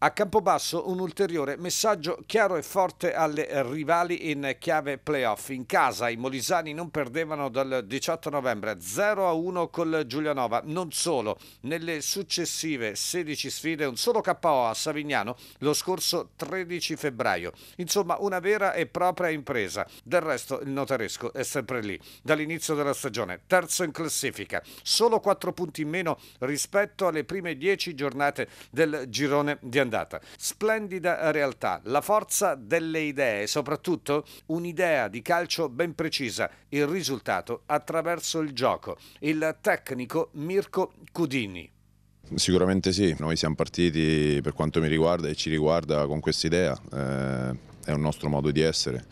A Campobasso un ulteriore messaggio chiaro e forte alle rivali in chiave playoff. In casa i molisani non perdevano dal 18 novembre 0-1 col Giulianova. Non solo, nelle successive 16 sfide un solo KO a Savignano lo scorso 13 febbraio. Insomma una vera e propria impresa. Del resto il notaresco è sempre lì. Dall'inizio della stagione terzo in classifica, solo 4 punti in meno rispetto alle prime 10 giornate del girone di andata andata. Splendida realtà, la forza delle idee, soprattutto un'idea di calcio ben precisa, il risultato attraverso il gioco. Il tecnico Mirko Cudini. Sicuramente sì, noi siamo partiti per quanto mi riguarda e ci riguarda con quest'idea. Eh, è un nostro modo di essere.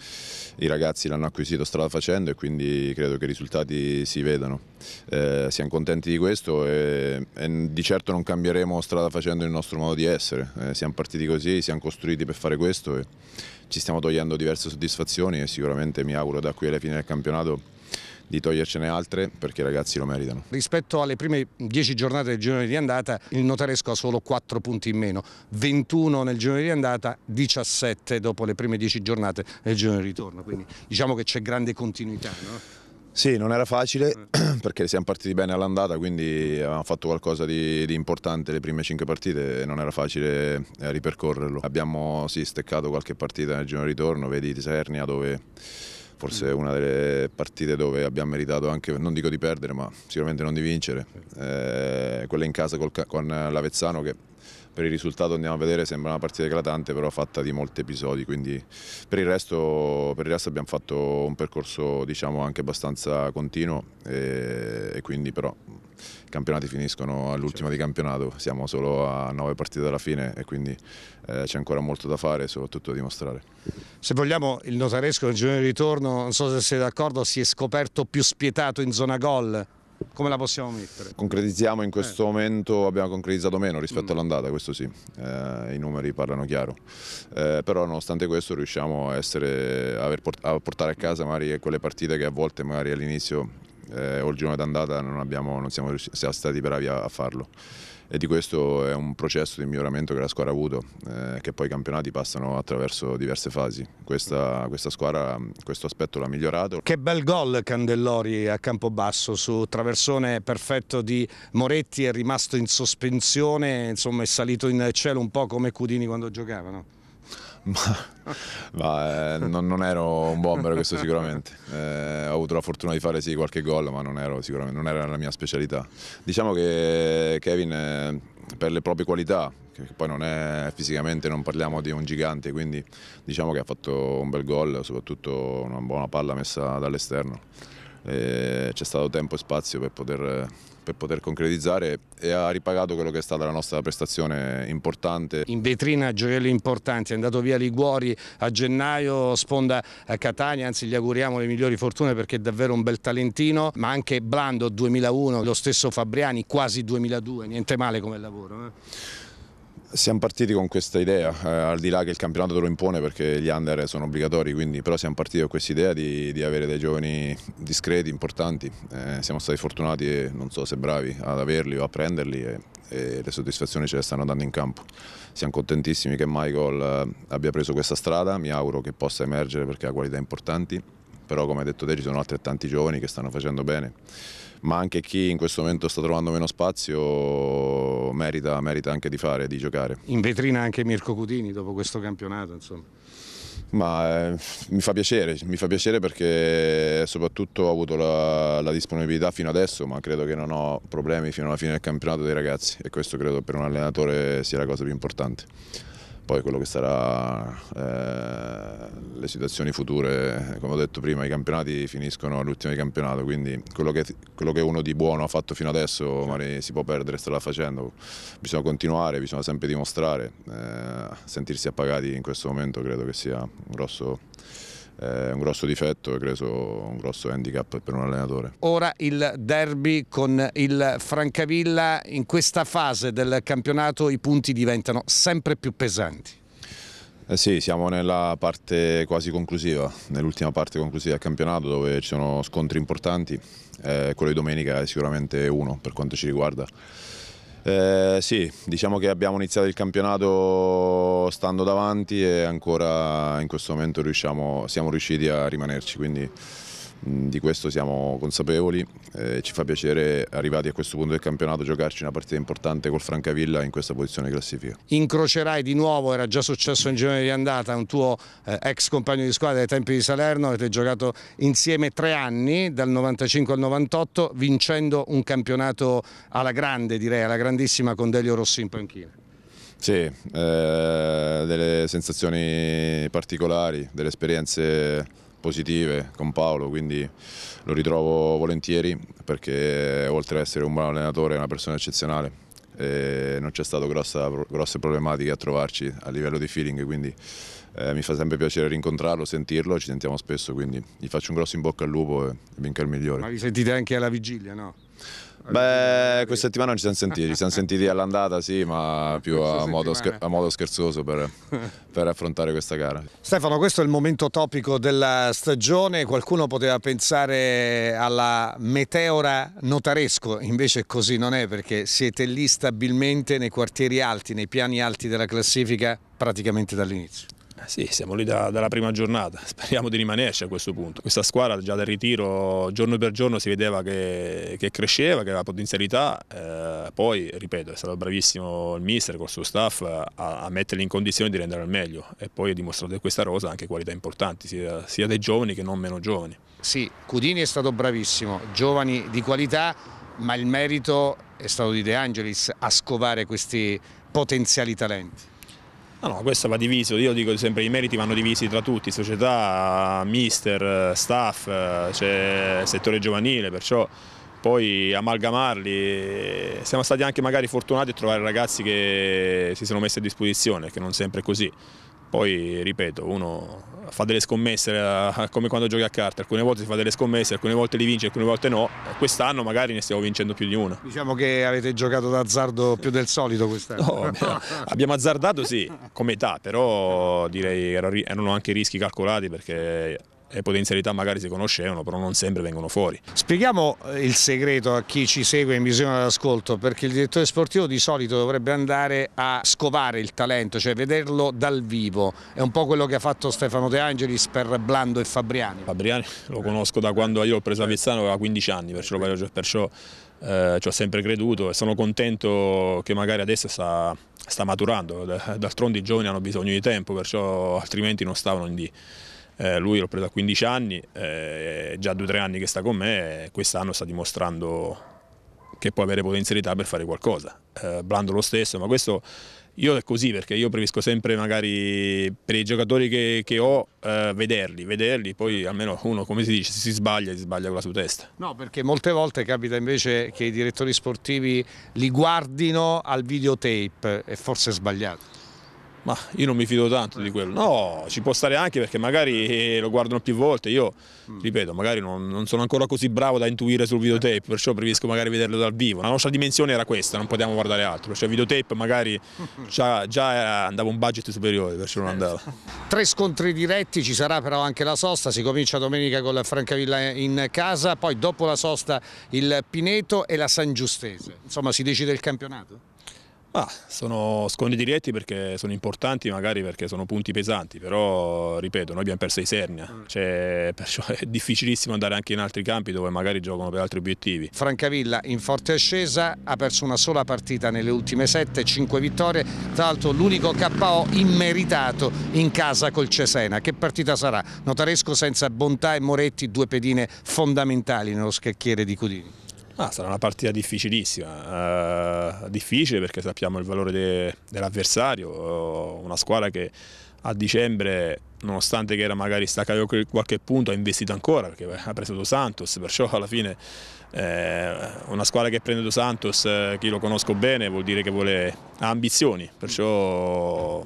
I ragazzi l'hanno acquisito strada facendo e quindi credo che i risultati si vedano. Eh, siamo contenti di questo e, e, di certo non cambieremo strada facendo il nostro modo di essere. Eh, siamo partiti così, siamo costruiti per fare questo e ci stiamo togliendo diverse soddisfazioni e sicuramente mi auguro da qui alla fine del campionato di togliercene altre perché i ragazzi lo meritano. Rispetto alle prime 10 giornate del giorno di andata il notaresco ha solo 4 punti in meno, 21 nel giorno di andata, 17 dopo le prime 10 giornate del giorno di ritorno, quindi diciamo che c'è grande continuità. No? Sì, non era facile perché siamo partiti bene all'andata, quindi avevamo fatto qualcosa di, di, importante le prime cinque partite e non era facile eh, ripercorrerlo. Abbiamo sì, steccato qualche partita nel giorno di ritorno, vedi Tisernia dove forse mm. una delle partite dove abbiamo meritato anche, non dico di perdere, ma sicuramente non di vincere. Eh, quella in casa col, con l'Avezzano che per il risultato andiamo a vedere sembra una partita eclatante però fatta di molti episodi quindi per il resto, per il resto abbiamo fatto un percorso diciamo anche abbastanza continuo e, eh, e quindi però i campionati finiscono all'ultimo di campionato, siamo solo a nove partite dalla fine e quindi eh, c'è ancora molto da fare e soprattutto da dimostrare. Se vogliamo il Notaresco nel giorno di ritorno, non so se sei d'accordo, si è scoperto più spietato in zona gol come la possiamo mettere? Concretizziamo in questo eh. momento, abbiamo concretizzato meno rispetto mm. all'andata, questo sì, eh, i numeri parlano chiaro, eh, però nonostante questo riusciamo a, essere, a, port a portare a casa magari quelle partite che a volte magari all'inizio eh, o il girone d'andata non, abbiamo, non siamo, siamo stati bravi a, a farlo e di questo è un processo di miglioramento che la squadra ha avuto, eh, che poi i campionati passano attraverso diverse fasi. Questa, questa squadra questo aspetto l'ha migliorato. Che bel gol Candellori a Campobasso su traversone perfetto di Moretti, è rimasto in sospensione, insomma è salito in cielo un po' come Cudini quando giocavano ma, ma eh, non, non, ero un bomber questo sicuramente. Eh, ho avuto la fortuna di fare sì qualche gol, ma non, ero, non era la mia specialità. Diciamo che Kevin eh, per le proprie qualità, che poi non è fisicamente, non parliamo di un gigante, quindi diciamo che ha fatto un bel gol, soprattutto una buona palla messa dall'esterno c'è stato tempo e spazio per poter, per poter, concretizzare e ha ripagato quello che è stata la nostra prestazione importante. In vetrina gioielli importanti, è andato via Liguori a gennaio, sponda a eh, Catania, anzi gli auguriamo le migliori fortune perché è davvero un bel talentino, ma anche Blando 2001, lo stesso Fabriani quasi 2002, niente male come lavoro. Eh? Siamo partiti con questa idea, eh, al di là che il campionato te lo impone perché gli under sono obbligatori, quindi, però siamo partiti con questa idea di, di, avere dei giovani discreti, importanti, eh, siamo stati fortunati non so se bravi ad averli o a prenderli e, e le soddisfazioni ce le stanno dando in campo. Siamo contentissimi che Michael eh, abbia preso questa strada, mi auguro che possa emergere perché ha qualità importanti però come hai detto te ci sono altrettanti giovani che stanno facendo bene, ma anche chi in questo momento sta trovando meno spazio merita, merita anche di fare, di giocare. In vetrina anche Mirko Cutini dopo questo campionato insomma. Ma eh, mi, fa piacere, mi fa piacere perché soprattutto ho avuto la, la, disponibilità fino adesso, ma credo che non ho problemi fino alla fine del campionato dei ragazzi e questo credo per un allenatore sia la cosa più importante poi quello che sarà eh, le situazioni future, come ho detto prima, i campionati finiscono all'ultimo di campionato, quindi quello che, quello che, uno di buono ha fatto fino adesso sì. magari si può perdere, strada facendo, bisogna continuare, bisogna sempre dimostrare, eh, sentirsi appagati in questo momento credo che sia un grosso eh, è un grosso difetto e credo un grosso handicap per un allenatore. Ora il derby con il Francavilla, in questa fase del campionato i punti diventano sempre più pesanti. Eh sì, siamo nella parte quasi conclusiva, nell'ultima parte conclusiva del campionato dove ci sono scontri importanti, eh, quello di domenica è sicuramente uno per quanto ci riguarda. Eh, sì, diciamo che abbiamo iniziato il campionato stando davanti e ancora in questo momento riusciamo, siamo riusciti a rimanerci, quindi Mm, di questo siamo consapevoli, eh, ci fa piacere arrivati a questo punto del campionato giocarci una partita importante col Francavilla in questa posizione classifica. Incrocerai di nuovo, era già successo in girone di andata, un tuo eh, ex compagno di squadra ai tempi di Salerno, avete giocato insieme tre anni dal 95 al 98 vincendo un campionato alla grande direi, alla grandissima con Delio Rossi in panchina. Sì, eh, delle sensazioni particolari, delle esperienze positive con Paolo, quindi lo ritrovo volentieri perché oltre ad essere un buon allenatore è una persona eccezionale. E non c'è stato grossa, grosse problematiche a trovarci a livello di feeling, quindi eh, mi fa sempre piacere rincontrarlo, sentirlo, ci sentiamo spesso, quindi gli faccio un grosso in bocca al lupo e vinca il migliore. Ma vi sentite anche alla vigilia, no? Beh, questa settimana non ci siamo sentiti, ci siamo sentiti all'andata sì, ma più a modo, a modo, scherzoso per, per, affrontare questa gara. Stefano, questo è il momento topico della stagione, qualcuno poteva pensare alla meteora notaresco, invece così non è perché siete lì stabilmente nei quartieri alti, nei piani alti della classifica praticamente dall'inizio. Eh sì, siamo lì da, dalla prima giornata, speriamo di rimanerci a questo punto. Questa squadra già dal ritiro giorno per giorno si vedeva che, che cresceva, che aveva potenzialità, eh, poi ripeto è stato bravissimo il mister col suo staff a, a metterli in condizione di rendere al meglio e poi ha dimostrato in questa rosa anche qualità importanti sia, sia dei giovani che non meno giovani. Sì, Cudini è stato bravissimo, giovani di qualità ma il merito è stato di De Angelis a scovare questi potenziali talenti. No, no, questo va diviso, io dico sempre i meriti vanno divisi tra tutti, società, mister, staff, eh, c'è settore giovanile, perciò poi amalgamarli, siamo stati anche magari fortunati a trovare ragazzi che si sono messi a disposizione, che non sempre è così, poi, ripeto, uno fa delle scommesse eh, come quando giochi a carte, alcune volte si fa delle scommesse, alcune volte li vince, alcune volte no. Quest'anno magari ne stiamo vincendo più di una. Diciamo che avete giocato d'azzardo più del solito quest'anno. No, abbiamo, azzardato sì, come età, però direi erano anche rischi calcolati perché eh, potenzialità magari si conoscevano, però non sempre vengono fuori. Spieghiamo eh, il segreto a chi ci segue in visione d'ascolto, perché il direttore sportivo di solito dovrebbe andare a scovare il talento, cioè vederlo dal vivo. È un po' quello che ha fatto Stefano De Angelis per Blando e Fabriani. Fabriani lo conosco da quando io ho preso Avezzano, aveva 15 anni, perciò, perciò eh, ci ho sempre creduto e sono contento che magari adesso sta, sta maturando. D'altronde i giovani hanno bisogno di tempo, perciò altrimenti non stavano in D. Eh, lui l'ho preso a 15 anni, eh, già 2-3 anni che sta con me quest'anno sta dimostrando che può avere potenzialità per fare qualcosa. Eh, Blando lo stesso, ma questo io è così perché io preferisco sempre magari per i giocatori che, che ho eh, vederli, vederli, poi almeno uno come si dice, se si sbaglia, si sbaglia con la sua testa. No, perché molte volte capita invece che i direttori sportivi li guardino al videotape e forse è sbagliato ma io non mi fido tanto di quello. No, ci può stare anche perché magari eh, lo guardano più volte. Io, mm. ripeto, magari non, non sono ancora così bravo da intuire sul videotape, perciò preferisco magari vederlo dal vivo. La nostra dimensione era questa, non potevamo guardare altro. Cioè, videotape magari già, già andava un budget superiore, perciò non eh, andava. Tre scontri diretti, ci sarà però anche la sosta. Si comincia domenica con la Francavilla in casa, poi dopo la sosta il Pineto e la San Giustese. Insomma, si decide il campionato? Ah, sono scondi diretti perché sono importanti, magari perché sono punti pesanti, però ripeto, noi abbiamo perso Isernia, mm. cioè, perciò è difficilissimo andare anche in altri campi dove magari giocano per altri obiettivi. Francavilla in forte ascesa, ha perso una sola partita nelle ultime sette, cinque vittorie, tra l'altro l'unico KO immeritato in casa col Cesena. Che partita sarà? Notaresco senza Bontà e Moretti, due pedine fondamentali nello scacchiere di Cudini. Ah, sarà una partita difficilissima, eh, difficile perché sappiamo il valore de, dell'avversario, una squadra che a dicembre, nonostante che era magari staccata qualche punto, ha investito ancora perché ha preso Dos Santos, perciò alla fine eh, una squadra che prende Dos Santos, eh, chi lo conosco bene, vuol dire che vuole, ha ambizioni, perciò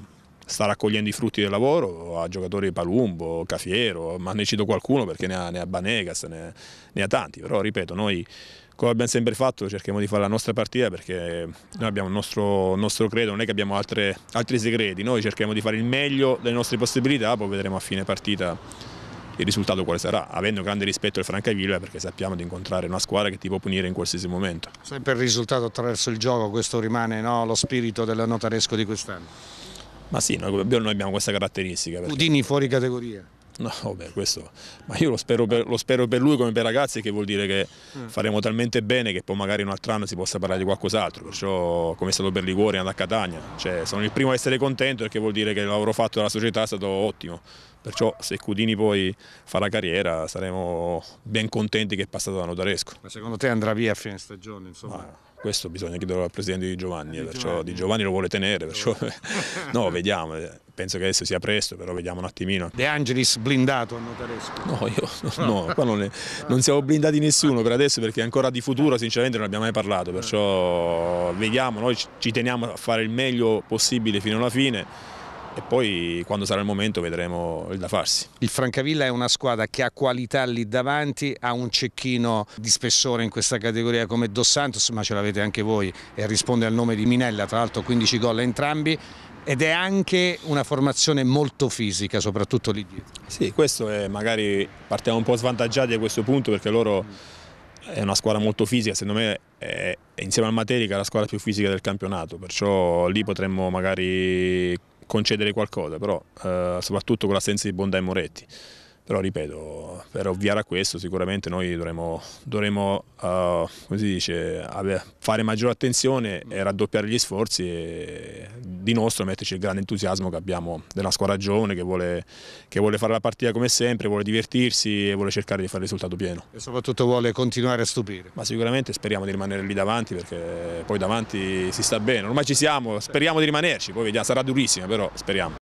sta raccogliendo i frutti del lavoro a giocatori di Palumbo, Cafiero, ma ne cito qualcuno perché ne ha, ne ha Banegas, ne, ne ha tanti, però ripeto, noi come abbiamo sempre fatto cerchiamo di fare la nostra partita perché noi abbiamo il nostro, nostro credo, non è che abbiamo altre, altri segreti, noi cerchiamo di fare il meglio delle nostre possibilità, poi vedremo a fine partita il risultato quale sarà, avendo grande rispetto al Francavilla perché sappiamo di incontrare una squadra che ti può punire in qualsiasi momento. Sempre il risultato attraverso il gioco, questo rimane no? lo spirito del notaresco di quest'anno? Ma sì, noi, noi abbiamo questa caratteristica. Perché... Udini fuori categoria. No, vabbè, questo, ma io lo spero, per, lo spero, per, lui come per i ragazzi che vuol dire che mm. faremo talmente bene che poi magari un altro anno si possa parlare di qualcos'altro, perciò come è stato per Liguori andare a Catania, cioè, sono il primo a essere contento perché vuol dire che il lavoro fatto dalla società è stato ottimo, perciò se Cudini poi farà carriera saremo ben contenti che è passato da Notaresco. Ma secondo te andrà via a fine stagione? Insomma? Ma questo bisogna chiederlo al presidente di Giovanni, eh, di perciò Giovanni. di Giovanni lo vuole tenere, perciò no, vediamo, eh, penso che adesso sia presto, però vediamo un attimino. De Angelis blindato a Notaresco? No, io no, no qua non, è, non, siamo blindati nessuno per adesso perché ancora di futuro sinceramente non abbiamo mai parlato, perciò vediamo, noi ci teniamo a fare il meglio possibile fino alla fine e poi quando sarà il momento vedremo il da farsi. Il Francavilla è una squadra che ha qualità lì davanti, ha un cecchino di spessore in questa categoria come Dos Santos, ma ce l'avete anche voi e risponde al nome di Minella, tra l'altro 15 gol a entrambi ed è anche una formazione molto fisica, soprattutto lì dietro. Sì, questo è magari partiamo un po' svantaggiati a questo punto perché loro è una squadra molto fisica, secondo me è, insieme al Materica la squadra più fisica del campionato, perciò lì potremmo magari concedere qualcosa, però eh, soprattutto con l'assenza di Bonda e Moretti però ripeto, per ovviare a questo sicuramente noi dovremo, dovremo uh, dice, fare maggiore attenzione e raddoppiare gli sforzi e di nostro metterci il grande entusiasmo che abbiamo della squadra giovane che vuole, che vuole fare la partita come sempre, vuole divertirsi e vuole cercare di fare il risultato pieno. E soprattutto vuole continuare a stupire. Ma sicuramente speriamo di rimanere lì davanti perché poi davanti si sta bene, ormai ci siamo, speriamo di rimanerci, poi vediamo, sarà durissima però speriamo.